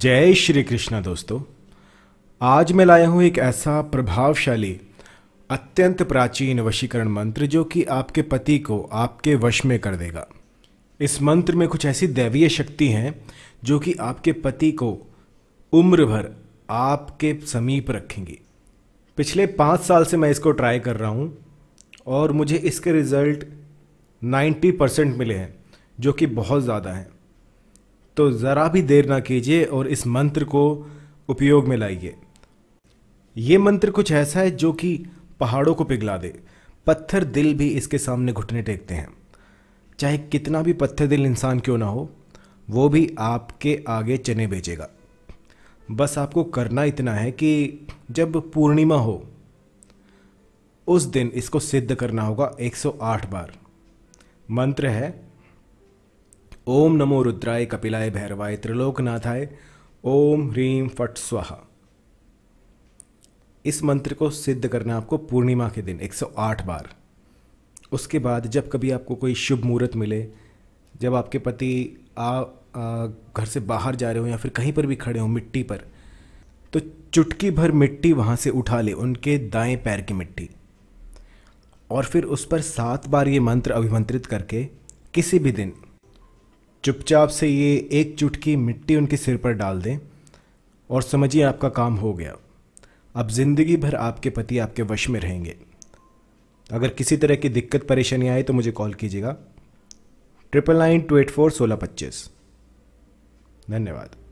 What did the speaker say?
जय श्री कृष्णा दोस्तों आज मैं लाया हूँ एक ऐसा प्रभावशाली अत्यंत प्राचीन वशीकरण मंत्र जो कि आपके पति को आपके वश में कर देगा इस मंत्र में कुछ ऐसी दैवीय शक्ति हैं जो कि आपके पति को उम्र भर आपके समीप रखेंगी पिछले पाँच साल से मैं इसको ट्राई कर रहा हूँ और मुझे इसके रिज़ल्ट 90 परसेंट मिले हैं जो कि बहुत ज़्यादा हैं तो ज़रा भी देर ना कीजिए और इस मंत्र को उपयोग में लाइए ये मंत्र कुछ ऐसा है जो कि पहाड़ों को पिघला दे पत्थर दिल भी इसके सामने घुटने टेकते हैं चाहे कितना भी पत्थर दिल इंसान क्यों ना हो वो भी आपके आगे चने बेचेगा बस आपको करना इतना है कि जब पूर्णिमा हो उस दिन इसको सिद्ध करना होगा 108 बार मंत्र है ओम नमो रुद्राय कपिलाय भैरवाय त्रिलोकनाथाय ओम ह्रीम फट स्वाहा इस मंत्र को सिद्ध करना आपको पूर्णिमा के दिन 108 बार उसके बाद जब कभी आपको कोई शुभ मुहूर्त मिले जब आपके पति आ, आ घर से बाहर जा रहे हो या फिर कहीं पर भी खड़े हो मिट्टी पर तो चुटकी भर मिट्टी वहाँ से उठा ले उनके दाएं पैर की मिट्टी और फिर उस पर सात बार ये मंत्र अभिमंत्रित करके किसी भी दिन चुपचाप से ये एक चुटकी मिट्टी उनके सिर पर डाल दें और समझिए आपका काम हो गया अब ज़िंदगी भर आपके पति आपके वश में रहेंगे अगर किसी तरह की दिक्कत परेशानी आए तो मुझे कॉल कीजिएगा triple nine two eight four सोलह पच्चीस धन्यवाद